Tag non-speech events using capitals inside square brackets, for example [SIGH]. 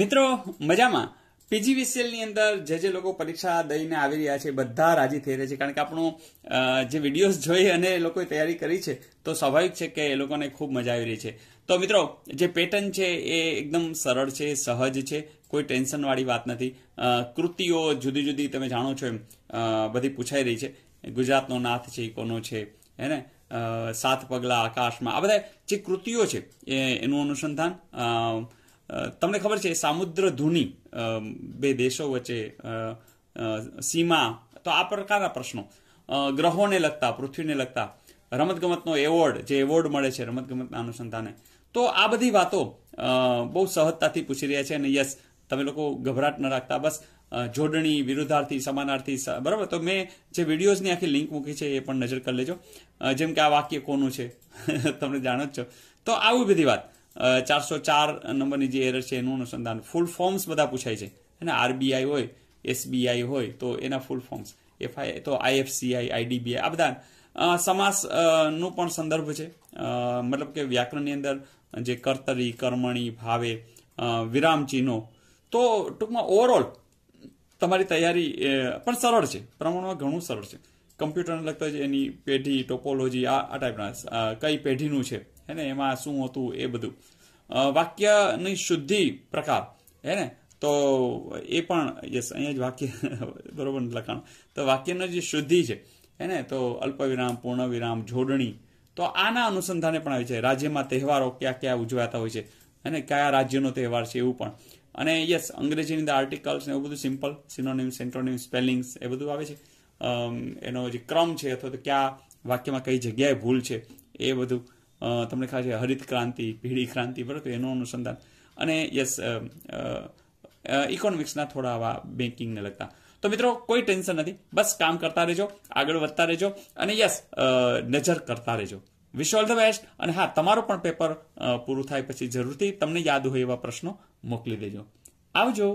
મિત્રો મજામાં પીજીવીસીએલની અંદર જે જે લોકો પરીક્ષા દઈને આવી રહ્યા છે બધા રાજી થઈ રહ્યા છે કારણ કે આપણું જે વિડીયોઝ જોઈ અને એ લોકોએ તૈયારી કરી છે તો સ્વાભાવિક છે કે એ લોકોને ખૂબ મજા આવી રહી છે તો મિત્રો જે પેટર્ન છે એ એકદમ સરળ છે સહજ છે કોઈ ટેન્શનવાળી વાત નથી કૃતિઓ જુદી જુદી તમે જાણો છો એમ બધી પૂછાઈ રહી છે ગુજરાતનો નાથ છે કોનો છે હેને સાત પગલા આકાશમાં આ બધા જે કૃતિઓ છે એનું અનુસંધાન તમને ખબર છે સામુદ્ર ધૂની બે દેશો વચ્ચે સીમા તો આ પ્રકારના પ્રશ્નો ગ્રહોને લગતા પૃથ્વીને લગતા રમતગમતનો એવોર્ડ જે એવોર્ડ મળે છે રમતગમતના અનુસંધાને તો આ બધી વાતો બહુ સહજતાથી પૂછી રહ્યા છે અને યસ તમે લોકો ગભરાટ ન રાખતા બસ જોડણી વિરુદ્ધાર્થી સમાનાર્થી બરાબર તો મેં જે વિડીયોઝની આખી લિંક મૂકી છે એ પણ નજર કરી લેજો જેમ કે આ વાક્ય કોનું છે [LAUGHS] તમને જાણો જ છો તો આવી બધી વાત ચારસો ચાર નંબરની જે એરર છે એનું અનુસંધાન ફૂલ ફોર્મ્સ બધા પૂછાય છે અને આરબીઆઈ હોય એસબીઆઈ હોય તો એના ફૂલ ફોર્મ્સ એફઆઈ તો આઈએફસીઆઈ આઈડીબીઆઈ આ બધા સમાસ નું પણ સંદર્ભ છે મતલબ કે વ્યાકરણની અંદર જે કર્તરી કર્મણી ભાવે વિરામ ચિહ્નો તો ટૂંકમાં ઓવરઓલ તમારી તૈયારી પણ સરળ છે પ્રમાણમાં ઘણું સરળ છે કમ્પ્યુટરને લગતા જ એની પેઢી ટોપોલોજી આ ટાઈપના કઈ પેઢીનું છે હે ને એમાં શું હતું એ બધું વાક્યની શુદ્ધિ પ્રકાર હે ને તો એ પણ યસ અહીંયા જ વાક્ય [LAUGHS] બરોબર લખાણ તો વાક્યનો જે શુદ્ધિ છે હે ને તો અલ્પવિરામ પૂર્ણવિરામ જોડણી તો આના અનુસંધાને પણ આવે છે રાજ્યમાં તહેવારો ક્યાં ક્યાં ઉજવાતા હોય છે અને કયા રાજ્યનો તહેવાર છે એવું પણ અને યસ અંગ્રેજીની અંદર આર્ટિકલ્સ ને એવું બધું સિમ્પલ સિનોનિમ સેન્ટ્રોનિમ સ્પેલિંગ્સ એ બધું આવે છે એનો જે ક્રમ છે અથવા તો કયા વાક્યમાં કઈ જગ્યાએ ભૂલ છે એ બધું તમને ખ્યાલ છે હરિત ક્રાંતિ પીળી ક્રાંતિ બરાબર એનું અનુસંધાન અને યસ ઇકોનોમિક્સના થોડા આવા બેન્કિંગને લગતા તો મિત્રો કોઈ ટેન્શન નથી બસ કામ કરતા રહેજો આગળ વધતા રહેજો અને યસ નજર કરતા રહેજો વિશ ઓલ ધ બેસ્ટ અને હા તમારો પણ પેપર પૂરું થાય પછી જરૂરથી તમને યાદ હોય એવા પ્રશ્નો મોકલી દેજો આવજો